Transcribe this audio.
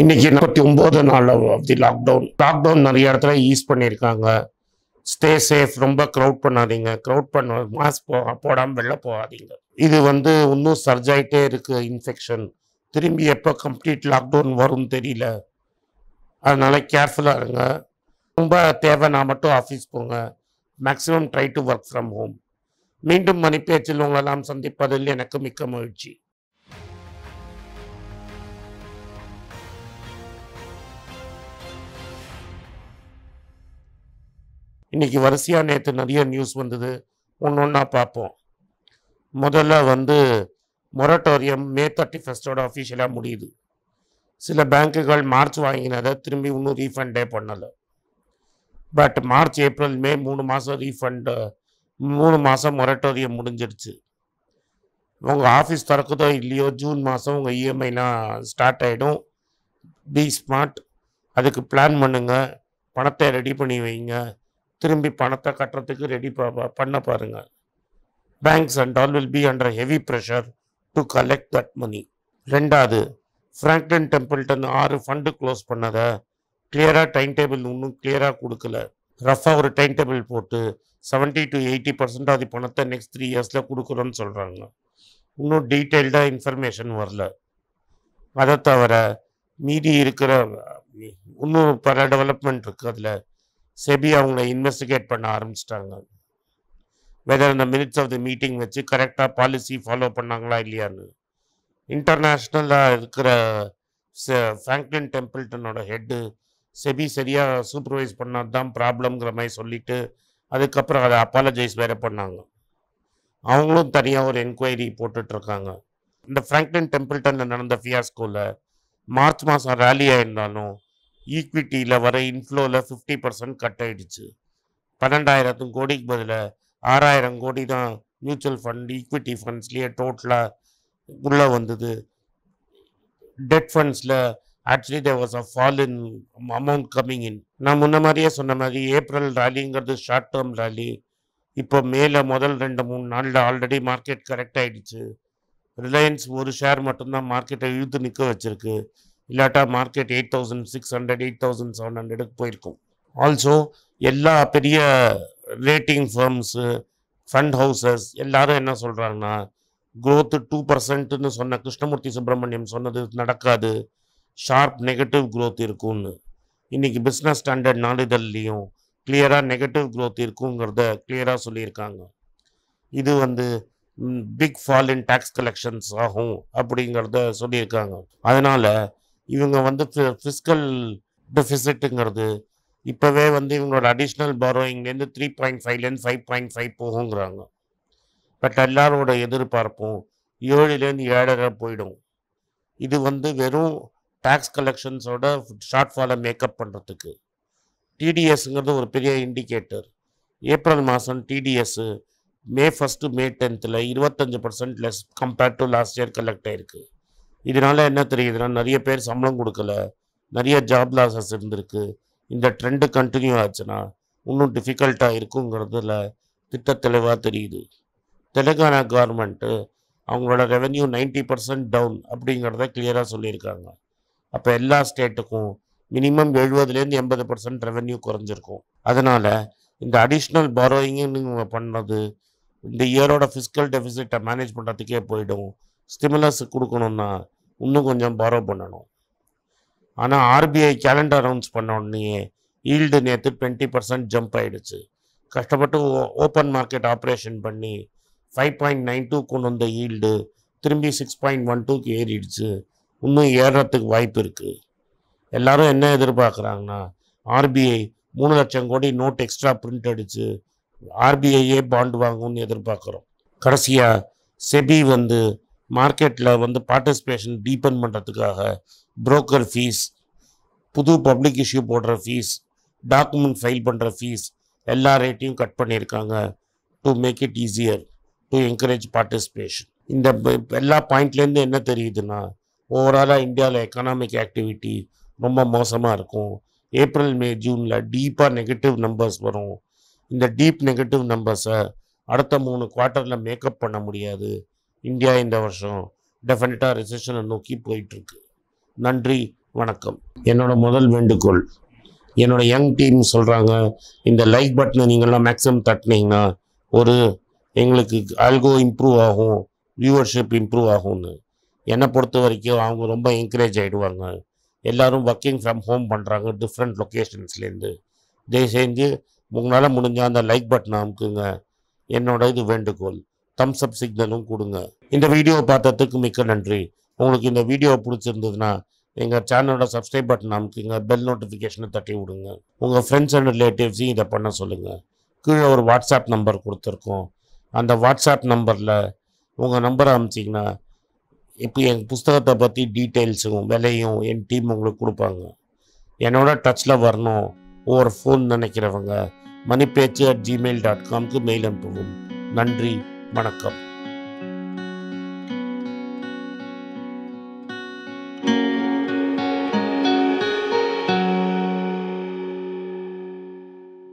இன்னைக்கு நாற்பத்தி ஒன்பது நாள் ஆஃப் லாக்டவுன் லாக்டவுன் நிறைய இடத்துல யூஸ் பண்ணியிருக்காங்க ஸ்டே சேஃப் ரொம்ப க்ரௌட் பண்ணாதீங்க க்ரௌட் பண்ண மாஸ்க் போ போடாமல் வெளில போகாதீங்க இது வந்து இன்னும் சர்ஜ் ஆகிட்டே இருக்குது இன்ஃபெக்ஷன் திரும்பி எப்போ கம்ப்ளீட் லாக்டவுன் வரும்னு தெரியல அதனால் கேர்ஃபுல்லாக இருங்க ரொம்ப நான் மட்டும் ஆஃபீஸ் போங்க maximum try to work from home மீண்டும் மணி பேச்சில் உங்களெல்லாம் சந்திப்பதில் எனக்கு மிக்க மகிழ்ச்சி இன்றைக்கி வரிசையாக நேற்று நிறைய நியூஸ் வந்தது ஒன்று ஒன்றா பார்ப்போம் முதல்ல வந்து மொரட்டோரியம் மே தேர்ட்டி ஃபஸ்ட்டோட அஃபிஷியலாக முடியுது சில பேங்க்குகள் மார்ச் வாங்கினதை திரும்பி இன்னும் ரீஃபண்டே பண்ணலை பட் மார்ச் ஏப்ரல் மே மூணு மாதம் ரீஃபண்டு மூணு மாதம் மொரட்டோரியம் முடிஞ்சிடுச்சு உங்கள் ஆஃபீஸ் திறக்குதோ இல்லையோ ஜூன் மாதம் உங்கள் இஎம்ஐலாம் e ஸ்டார்ட் ஆகிடும் பி ஸ்மார்ட் அதுக்கு பிளான் பண்ணுங்கள் பணத்தை ரெடி பண்ணி வைங்க திரும்பி பணத்தை கட்டுறதுக்கு ரெடி பண்ண பாருங்கள் banks and all will be under heavy pressure to collect that money ரெண்டாவது ஃப்ராங்க்லின் டெம்பிள்டன் ஆறு ஃபண்டு க்ளோஸ் பண்ணதை கிளியராக டைம் டேபிள் இன்னும் கிளியராக கொடுக்கல ரஃபாக ஒரு டைம் டேபிள் போட்டு செவன்ட்டி டு எயிட்டி பர்சன்ட் அது பணத்தை நெக்ஸ்ட் த்ரீ இயர்ஸில் கொடுக்குறோன்னு சொல்கிறாங்க இன்னும் டீட்டெயில்டாக இன்ஃபர்மேஷன் வரல அதை தவிர மீதி இருக்கிற இன்னும் பல டெவலப்மெண்ட் இருக்குது அதில் செபி அவங்கள இன்வெஸ்டிகேட் பண்ண ஆரம்பிச்சிட்டாங்க வெதர் இந்த மினிட்ஸ் ஆஃப் த மீட்டிங் வச்சு கரெக்டாக பாலிசி ஃபாலோ பண்ணாங்களா இல்லையான்னு இன்டர்நேஷ்னலாக இருக்கிற ஃப்ராங்க்லின் டெம்பிள்டனோட ஹெட்டு செபி சரியாக சூப்பர்வைஸ் பண்ணாது தான் ப்ராப்ளம்ங்கிற மாதிரி சொல்லிவிட்டு அதுக்கப்புறம் அதை அப்பாலஜைஸ் வேறு பண்ணாங்க அவங்களும் தனியாக ஒரு என்கொயரி போட்டுட்ருக்காங்க இந்த ஃப்ராங்க்லின் டெம்பிள்டனில் நடந்த ஃபியாஸ்கோவில் மார்ச் மாதம் ரேலியாக இருந்தாலும் ஈக்விட்டியில் வர இன்ஃப்ளோவில் ஃபிஃப்டி பர்சன்ட் கட் ஆகிடுச்சு பன்னெண்டாயிரத்தும் கோடிக்கு பதில் ஆறாயிரம் கோடி தான் மியூச்சுவல் ஃபண்ட் ஈக்விட்டி ஃபண்ட்ஸ்லேயே டோட்டலாக உள்ளே வந்தது டெட் ஃபண்ட்ஸில் actually they was a fall in amount coming in நான் முன்ன மாதிரியே சொன்ன மாதிரி ஏப்ரல் ரேலிங்கிறது ஷார்ட் டேர்ம் ரேலி இப்போ மேலே முதல் ரெண்டு மூணு நாளில் ஆல்ரெடி மார்க்கெட் கரெக்ட் ஆகிடுச்சு ரிலையன்ஸ் ஒரு ஷேர் மட்டும்தான் மார்க்கெட்டை இழுத்து நிற்க வச்சுருக்கு இல்லாட்டா market eight thousand six hundred eight thousand seven ஹண்ட்ரடுக்கு போயிருக்கும் ஆல்சோ எல்லா பெரிய ரேட்டிங் ஃபர்ம்ஸு ஃபண்ட் ஹவுசஸ் எல்லாரும் என்ன சொல்கிறாங்கன்னா க்ரோத்து டூ பர்சன்ட்னு சொன்ன கிருஷ்ணமூர்த்தி சுப்பிரமணியம் சொன்னது நடக்காது ஷார்ப் நெகட்டிவ் க்ரோத் இருக்கும்னு இன்றைக்கி பிஸ்னஸ் ஸ்டாண்டர்ட் நாளிதழ்லையும் கிளியராக நெகட்டிவ் க்ரோத் இருக்குங்கிறத கிளியராக சொல்லியிருக்காங்க இது வந்து big fall in tax collections ஆகும் அப்படிங்கிறத சொல்லியிருக்காங்க அதனால் இவங்க வந்து ஃபிஸ்கல் டெஃபிசிட்டுங்கிறது இப்போவே வந்து இவங்களோட அடிஷ்னல் பாரோயிங்லேருந்து த்ரீ பாயிண்ட் ஃபைவ்லேருந்து ஃபைவ் பாயிண்ட் ஃபைவ் போகுங்கிறாங்க பட் எல்லாரோட எதிர்பார்ப்பும் ஏழுலேருந்து ஏழரை போயிடும் இது வந்து வெறும் டேக்ஸ் கலெக்ஷன்ஸோட ஷார்ட் ஃபாலை மேக்கப் பண்ணுறதுக்கு டிடிஎஸ்ங்கிறது ஒரு பெரிய இண்டிகேட்டர் ஏப்ரல் மாதம் டிடிஎஸ்ஸு மே ஃபஸ்ட்டு மே டென்த்தில் இருபத்தஞ்சி percent less compared to last year collect ஆகிருக்கு இதனால் என்ன தெரியுதுன்னா நிறைய பேர் சம்பளம் கொடுக்கல நிறைய ஜாப் லாஸஸ் இருந்திருக்கு இந்த ட்ரெண்டு கண்டினியூ ஆச்சுன்னா இன்னும் டிஃபிகல்ட்டாக இருக்குங்கிறதுல திட்ட தெளிவாக தெரியுது தெலுங்கானா கவர்மெண்ட்டு அவங்களோட ரெவென்யூ நைன்ட்டி பர்சன்ட் டவுன் அப்படிங்கிறத கிளியராக சொல்லியிருக்காங்க அப்போ எல்லா ஸ்டேட்டுக்கும் மினிமம் எழுபதுலேருந்து எண்பது பர்சன்ட் ரெவென்யூ குறைஞ்சிருக்கும் அதனால் இந்த அடிஷ்னல் பாரோயிங்கு நீங்கள் பண்ணது இந்த இயரோட ஃபிஸ்கல் டெபிசிட்டை மேனேஜ் பண்ணுறதுக்கே போயிடும் ஸ்டிமுலஸ் கொடுக்கணுன்னா இன்னும் கொஞ்சம் பரோ பண்ணணும் ஆனால் ஆர்பிஐ கேலண்டர் அனௌன்ஸ் பண்ண உடனே ஈல்டு நேற்று டுவெண்ட்டி பர்சன்ட் ஜம்ப் ஆகிடுச்சு கஷ்டப்பட்டு ஓப்பன் மார்க்கெட் ஆப்ரேஷன் பண்ணி ஃபைவ் பாயிண்ட் நைன் டூ கொண்டு வந்த ஈல்டு திரும்பி சிக்ஸ் பாயிண்ட் ஒன் டூக்கு ஏறிடுச்சு இன்னும் ஏறுறதுக்கு வாய்ப்பு இருக்குது எல்லோரும் என்ன எதிர்பார்க்குறாங்கன்னா ஆர்பிஐ மூணு லட்சம் கோடி நோட் எக்ஸ்ட்ரா பிரிண்ட் அடித்து ஆர்பிஐயே பாண்டு வாங்கும்னு எதிர்பார்க்குறோம் கடைசியாக செபி வந்து மார்க்கெட்டில் வந்து பார்ட்டிசிபேஷன் டீபன் பண்ணுறதுக்காக புரோக்கர் ஃபீஸ் புது பப்ளிக் இஷ்யூ போடுற ஃபீஸ் டாக்குமெண்ட் ஃபைல் பண்ணுற ஃபீஸ் எல்லா ரேட்டையும் கட் பண்ணியிருக்காங்க to make it easier to encourage participation இந்த எல்லா பாயிண்ட்லேருந்து என்ன தெரியுதுன்னா ஓவராலாக இந்தியாவில் எக்கனாமிக் ஆக்டிவிட்டி ரொம்ப மோசமாக இருக்கும் ஏப்ரல் மே ஜூனில் டீப்பாக நெகட்டிவ் நம்பர்ஸ் வரும் இந்த டீப் நெகட்டிவ் நம்பர்ஸை அடுத்த மூணு குவார்ட்டரில் மேக்கப் பண்ண முடியாது இந்தியா இந்த வருஷம் டெஃபினட்டாக ரிசெஷனை நோக்கி போயிட்டுருக்கு நன்றி வணக்கம் என்னோட முதல் வேண்டுகோள் என்னோட யங் டீம் சொல்கிறாங்க இந்த லைக் பட்டனை நீங்கள்லாம் மேக்ஸிமம் தட்டினீங்கன்னா ஒரு எங்களுக்கு ஆல்கோ இம்ப்ரூவ் ஆகும் வியூவர்ஷிப் இம்ப்ரூவ் ஆகும்னு என்னை பொறுத்த வரைக்கும் அவங்க ரொம்ப என்கரேஜ் ஆகிடுவாங்க எல்லோரும் ஒர்க்கிங் ஃப்ரம் ஹோம் பண்ணுறாங்க டிஃப்ரெண்ட் லொக்கேஷன்ஸ்லேருந்து தயவு செஞ்சு உங்களால் முடிஞ்சால் அந்த லைக் பட்டனை அமுக்குங்க என்னோட இது வேண்டுகோள் தம்ஸ் அப் சிக்னலும் கொடுங்க இந்த வீடியோ பார்த்ததுக்கு மிக்க நன்றி உங்களுக்கு இந்த வீடியோ பிடிச்சிருந்ததுன்னா எங்கள் சேனலோட சப்ஸ்கிரைப் பட்டன் அமைக்குங்க பெல் நோட்டிஃபிகேஷனை தட்டி விடுங்க உங்கள் ஃப்ரெண்ட்ஸ் அண்ட் ரிலேட்டிவ்ஸையும் இதை பண்ண சொல்லுங்கள் கீழே ஒரு வாட்ஸ்அப் நம்பர் கொடுத்துருக்கோம் அந்த வாட்ஸ்அப் நம்பரில் உங்கள் நம்பரை அமைச்சிங்கன்னா இப்போ எங்கள் புஸ்தகத்தை பற்றி டீட்டெயில்ஸும் விலையும் என் டீம் உங்களுக்கு கொடுப்பாங்க என்னோட டச்சில் வரணும் ஒரு ஃபோன் நினைக்கிறவங்க மணிப்பேச்சு அட் ஜிமெயில் டாட் காம்க்கு மெயில் அனுப்பவும் நன்றி வணக்கம்